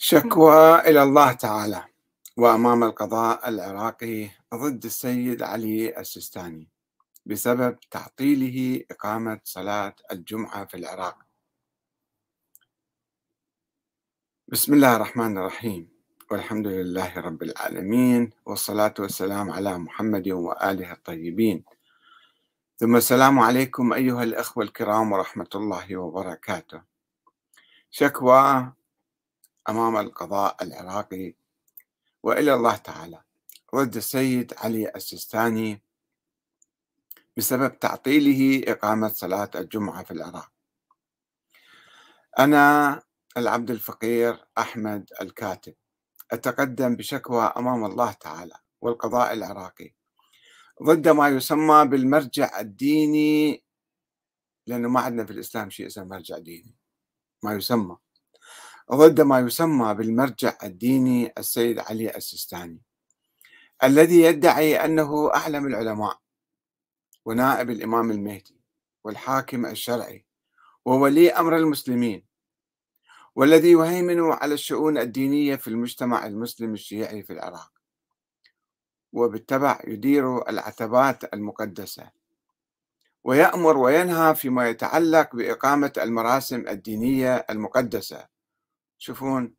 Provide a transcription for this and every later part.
شكوى إلى الله تعالى وأمام القضاء العراقي ضد السيد علي السيستاني بسبب تعطيله إقامة صلاة الجمعة في العراق بسم الله الرحمن الرحيم والحمد لله رب العالمين والصلاة والسلام على محمد وآله الطيبين ثم السلام عليكم أيها الأخوة الكرام ورحمة الله وبركاته شكوى أمام القضاء العراقي وإلى الله تعالى رد السيد علي السيستاني بسبب تعطيله إقامة صلاة الجمعة في العراق أنا العبد الفقير أحمد الكاتب أتقدم بشكوى أمام الله تعالى والقضاء العراقي ضد ما يسمى بالمرجع الديني لأنه ما عندنا في الإسلام شيء اسمه مرجع ديني ما يسمى ضد ما يسمى بالمرجع الديني السيد علي السيستاني الذي يدعي أنه أعلم العلماء ونائب الإمام المهدي والحاكم الشرعي وولي أمر المسلمين والذي يهيمن على الشؤون الدينية في المجتمع المسلم الشيعي في العراق وبالتبع يدير العتبات المقدسة ويأمر وينهى فيما يتعلق بإقامة المراسم الدينية المقدسة تشوفون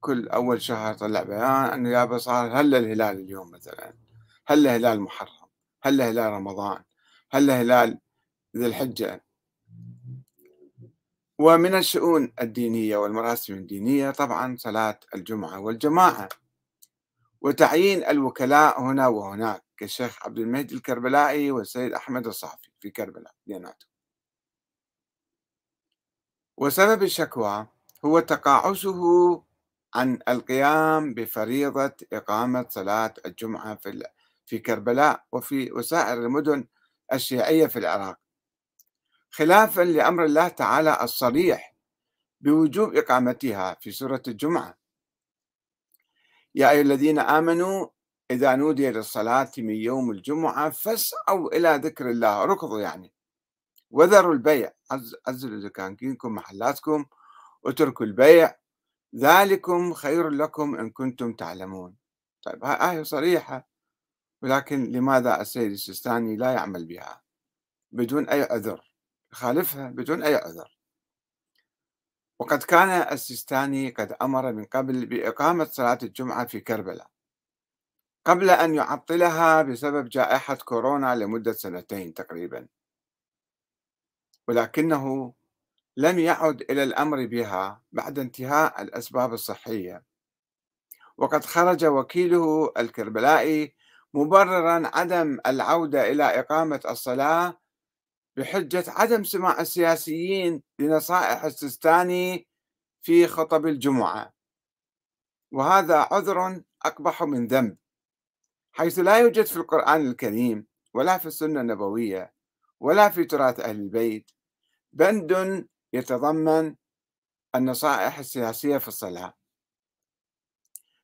كل اول شهر طلع بيان انه يابا صار هل الهلال اليوم مثلا هل هلال محرم هل هلال رمضان هل هلال ذي الحجه ومن الشؤون الدينيه والمراسم الدينيه طبعا صلاه الجمعه والجماعه وتعيين الوكلاء هنا وهناك كالشيخ عبد المهدي الكربلائي والسيد احمد الصافي في كربلاء بيناتهم وسبب الشكوى هو تقاعسه عن القيام بفريضة إقامة صلاة الجمعة في في كربلاء وفي وسائر المدن الشيعية في العراق خلافا لأمر الله تعالى الصريح بوجوب إقامتها في سورة الجمعة يا أيها الذين آمنوا إذا نودي للصلاة من يوم الجمعة فاسعوا إلى ذكر الله ركضوا يعني وذروا البيع عزلوا دكانكم محلاتكم اتركوا البيع ذلكم خير لكم إن كنتم تعلمون طيب آية صريحة ولكن لماذا السيد السيستاني لا يعمل بها بدون أي عذر يخالفها بدون أي عذر وقد كان السيستاني قد أمر من قبل بإقامة صلاة الجمعة في كربلاء قبل أن يعطلها بسبب جائحة كورونا لمدة سنتين تقريبا ولكنه لم يعد إلى الأمر بها بعد انتهاء الأسباب الصحية وقد خرج وكيله الكربلائي مبررا عدم العودة إلى إقامة الصلاة بحجة عدم سماع السياسيين لنصائح السيستاني في خطب الجمعة وهذا عذر أقبح من ذنب حيث لا يوجد في القرآن الكريم ولا في السنة النبوية ولا في تراث أهل البيت بند يتضمن النصائح السياسية في الصلاة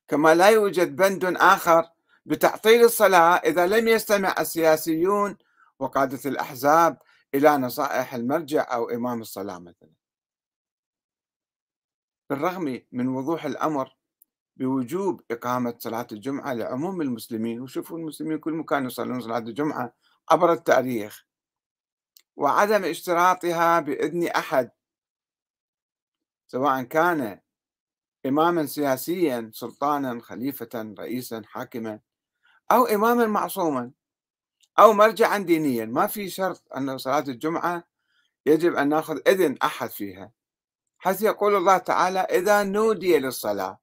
كما لا يوجد بند آخر بتعطيل الصلاة إذا لم يستمع السياسيون وقادة الأحزاب إلى نصائح المرجع أو إمام الصلاة مثلا بالرغم من وضوح الأمر بوجوب إقامة صلاة الجمعة لعموم المسلمين وشوفوا المسلمين كل مكان يصلون صلاة الجمعة عبر التاريخ وعدم اشتراطها بإذن أحد سواء كان إماما سياسيا سلطانا خليفة رئيسا حاكما أو إماما معصوما أو مرجعا دينيا ما في شرط أن صلاة الجمعة يجب أن نأخذ إذن أحد فيها حيث يقول الله تعالى إذا نودي للصلاة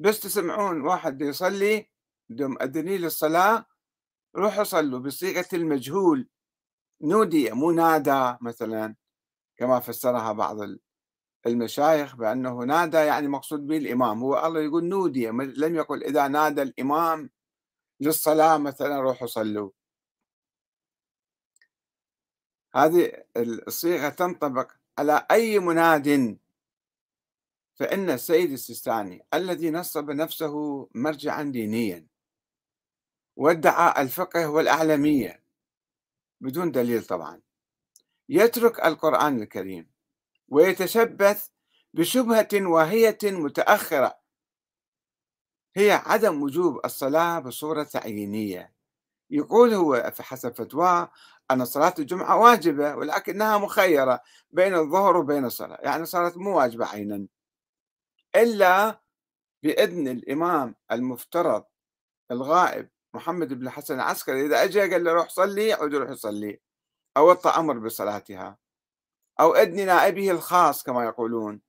بس تسمعون واحد يصلي بدهم اذني للصلاة روحوا صلوا بصيغة المجهول نودي مو نادى مثلا كما فسرها بعض المشايخ بأنه نادى يعني مقصود به الإمام هو الله يقول نودي لم يقل إذا نادى الإمام للصلاة مثلا روحوا صلوا هذه الصيغة تنطبق على أي مناد فإن السيد السيستاني الذي نصب نفسه مرجعا دينيا وادعى الفقه والأعلمية بدون دليل طبعا يترك القرآن الكريم ويتشبث بشبهة واهية متأخرة هي عدم وجوب الصلاة بصورة تعيينية يقول هو حسب فتواه أن صلاة الجمعة واجبة ولكنها مخيرة بين الظهر وبين الصلاة يعني صارت مو واجبة عينا إلا بإذن الإمام المفترض الغائب محمد بن الحسن العسكري إذا أجى قال له روح صلي عود روح يصلي أوطى أمر بصلاتها أو أدني نائبه الخاص كما يقولون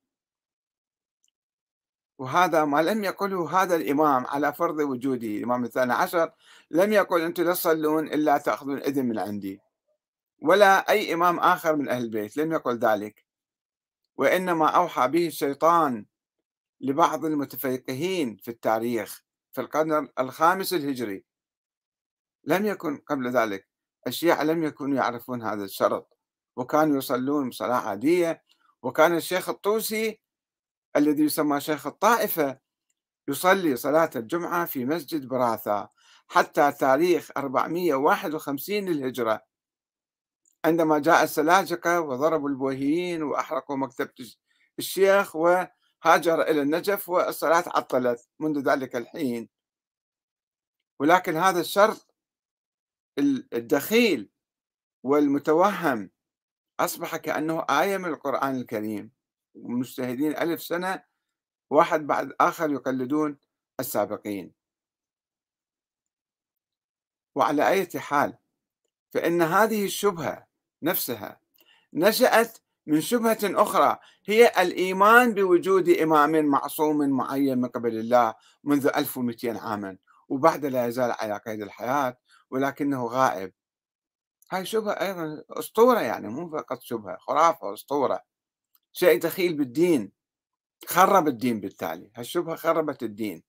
وهذا ما لم يقله هذا الإمام على فرض وجوده الإمام الثاني عشر لم يقل أنتم لا تصلون إلا تأخذون إذن من عندي ولا أي إمام آخر من أهل البيت لم يقل ذلك وإنما أوحى به الشيطان لبعض المتفقهين في التاريخ في القرن الخامس الهجري لم يكن قبل ذلك الشيعة لم يكونوا يعرفون هذا الشرط وكانوا يصلون صلاة عادية وكان الشيخ الطوسي الذي يسمى شيخ الطائفة يصلي صلاة الجمعة في مسجد براثة حتى تاريخ 451 للهجرة عندما جاء السلاجقة وضربوا البوهيين وأحرقوا مكتبة الشيخ وهاجر إلى النجف والصلاة عطلت منذ ذلك الحين ولكن هذا الشرط الدخيل والمتوهم أصبح كأنه آية من القرآن الكريم ومجتهدين ألف سنة واحد بعد آخر يقلدون السابقين وعلى أي حال فإن هذه الشبهة نفسها نشأت من شبهة أخرى هي الإيمان بوجود إمام معصوم معين من قبل الله منذ 1200 عاما وبعد لا يزال على قيد الحياة ولكنه غائب هاي شبهة أيضا أسطورة يعني مو فقط شبهة خرافة أسطورة شيء دخيل بالدين خرب الدين بالتالي هالشبهة خربت الدين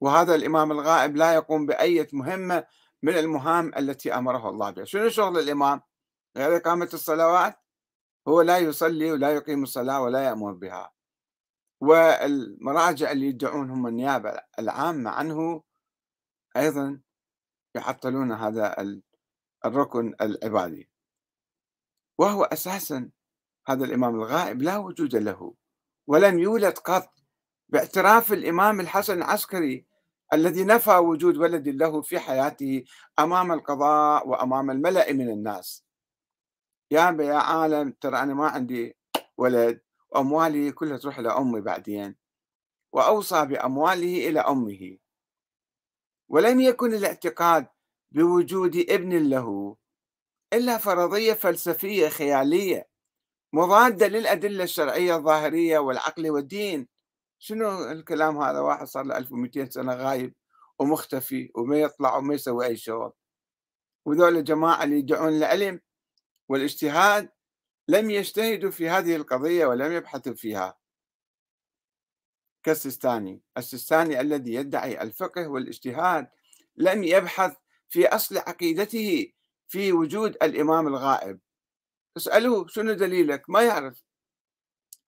وهذا الإمام الغائب لا يقوم بأية مهمة من المهام التي أمره الله بها شنو شغل الإمام؟ غير إقامة الصلوات هو لا يصلي ولا يقيم الصلاة ولا يأمر بها والمراجع اللي يدعون هم النيابة العامة عنه أيضا يعطلون هذا الركن العبادي وهو أساسا هذا الإمام الغائب لا وجود له ولم يولد قط باعتراف الإمام الحسن العسكري الذي نفى وجود ولد له في حياته أمام القضاء وأمام الملأ من الناس يا يا عالم ترى أنا ما عندي ولد وأموالي كلها تروح لأمي بعدين وأوصى بأمواله إلى أمه ولم يكن الاعتقاد بوجود ابن له إلا فرضية فلسفية خيالية مضادة للأدلة الشرعية الظاهرية والعقل والدين شنو الكلام هذا واحد صار له 1200 سنة غايب ومختفي وما يطلع وما يسوي أي شغل وذول الجماعة اللي يدعون العلم والاجتهاد لم يجتهدوا في هذه القضية ولم يبحثوا فيها كالسيستاني السيستاني الذي يدعي الفقه والاجتهاد لم يبحث في أصل عقيدته في وجود الإمام الغائب اسألوه شنو دليلك ما يعرف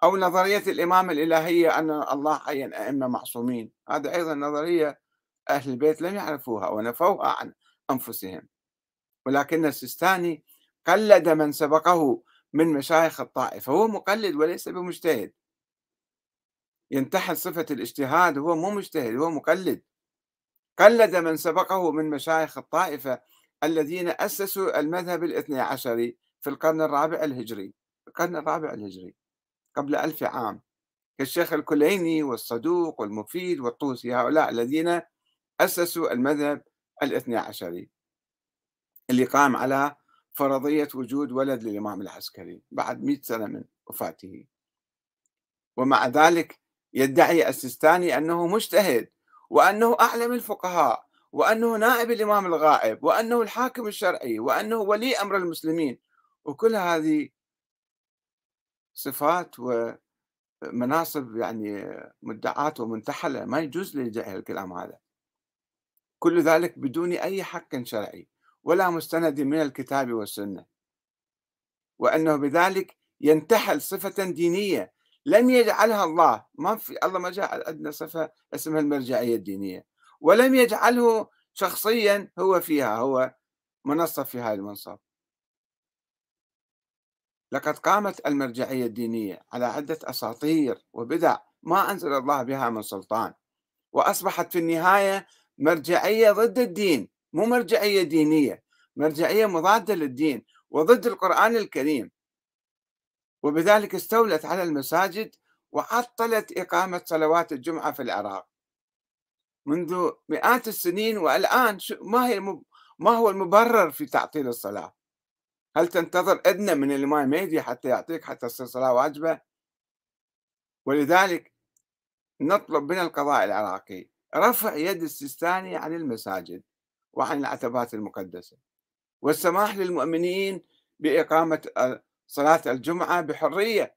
أو نظرية الامام الإلهية أن الله عين أئمة معصومين هذا أيضا نظرية أهل البيت لم يعرفوها ونفوها عن أنفسهم ولكن السيستاني قلد من سبقه من مشايخ الطائفه هو مقلد وليس بمجتهد ينتحل صفة الاجتهاد هو مو مجتهد هو مقلد قلد من سبقه من مشايخ الطائفة الذين أسسوا المذهب الاثني عشري في القرن الرابع الهجري القرن الرابع الهجري قبل ألف عام كالشيخ الكليني والصدوق والمفيد والطوسي هؤلاء الذين أسسوا المذهب الاثني عشري اللي قام على فرضية وجود ولد للإمام العسكري بعد 100 سنة من وفاته ومع ذلك يدعي السيستاني أنه مجتهد وأنه أعلم الفقهاء وأنه نائب الإمام الغائب وأنه الحاكم الشرعي وأنه ولي أمر المسلمين وكل هذه صفات ومناصب يعني مدعاة ومنتحلة ما يجوز للجاهل الكلام هذا كل ذلك بدون أي حق شرعي ولا مستند من الكتاب والسنة وأنه بذلك ينتحل صفة دينية لم يجعلها الله ما في الله ما جعل عندنا صفة اسمها المرجعية الدينية ولم يجعله شخصيا هو فيها هو منصب في هذا المنصب لقد قامت المرجعية الدينية على عدة أساطير وبدع ما أنزل الله بها من سلطان وأصبحت في النهاية مرجعية ضد الدين مو مرجعية دينية مرجعية مضادة للدين وضد القرآن الكريم وبذلك استولت على المساجد وعطلت إقامة صلوات الجمعة في العراق منذ مئات السنين والآن ما هي ما هو المبرر في تعطيل الصلاة؟ هل تنتظر أدنى من الإمام ميدي حتى يعطيك حتى الصلاة واجبة؟ ولذلك نطلب من القضاء العراقي رفع يد السيستاني عن المساجد وعن العتبات المقدسة والسماح للمؤمنين بإقامة صلاة الجمعة بحرية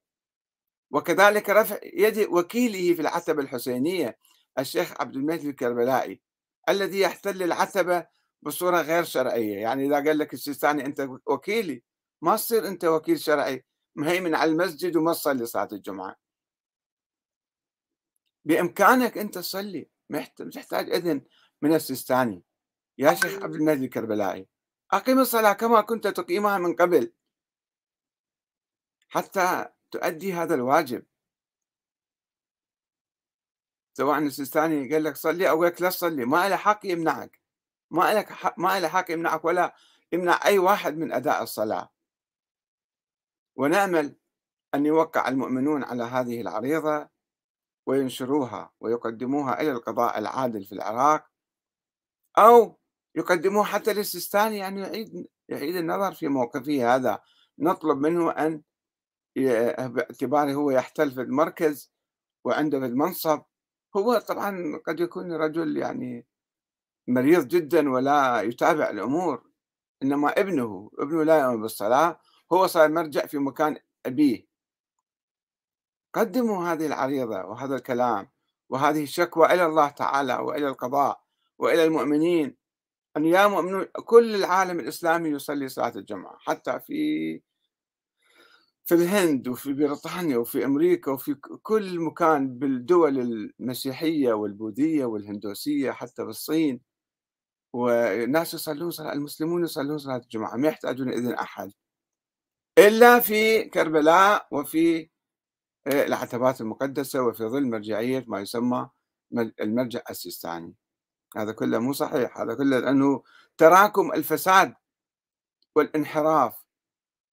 وكذلك رفع يد وكيله في العتبة الحسينية الشيخ عبد المجيد الكربلائي الذي يحتل العتبة بصورة غير شرعية يعني إذا قال لك السيستاني أنت وكيلي ما تصير أنت وكيل شرعي مهيمن على المسجد وما تصلي صلاة الجمعة بإمكانك أنت تصلي تحتاج إذن من السيستاني يا شيخ عبد المجيد الكربلائي أقيم الصلاة كما كنت تقيمها من قبل حتى تؤدي هذا الواجب سواء السيستاني قال لك صلي او قال لك لا تصلي ما له حق يمنعك ما لك ما له حق يمنعك ولا يمنع اي واحد من اداء الصلاه ونامل ان يوقع المؤمنون على هذه العريضه وينشروها ويقدموها الى القضاء العادل في العراق او يقدموها حتى للسيستاني ان يعني يعيد يعيد النظر في موقفه هذا نطلب منه ان آه، باعتباره هو يحتل في المركز وعنده في المنصب هو طبعا قد يكون رجل يعني مريض جدا ولا يتابع الامور انما ابنه ابنه لا يؤمن بالصلاه هو صار مرجع في مكان ابيه قدموا هذه العريضه وهذا الكلام وهذه الشكوى الى الله تعالى والى القضاء والى المؤمنين ان يا مؤمنون كل العالم الاسلامي يصلي صلاه الجمعه حتى في في الهند وفي بريطانيا وفي امريكا وفي كل مكان بالدول المسيحيه والبوذيه والهندوسيه حتى بالصين وناس يصلون صلاة المسلمون يصلون صلاة الجمعه ما يحتاجون إذن أحد إلا في كربلاء وفي آه، العتبات المقدسة وفي ظل مرجعية ما يسمى المرجع السيستاني هذا كله مو صحيح هذا كله لأنه تراكم الفساد والانحراف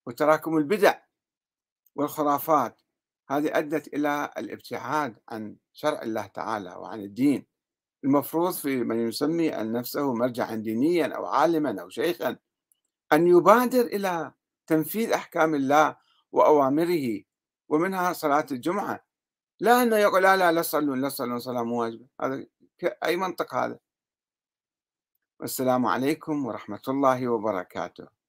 وتراكم البدع والخرافات هذه أدت إلى الابتعاد عن شرع الله تعالى وعن الدين المفروض في من يسمي أن نفسه مرجعا دينيا أو عالما أو شيخا أن يبادر إلى تنفيذ أحكام الله وأوامره ومنها صلاة الجمعة لا أنه يقول لا لا لا تصلون لا صلوا صلاة مو واجبة هذا أي منطق هذا والسلام عليكم ورحمة الله وبركاته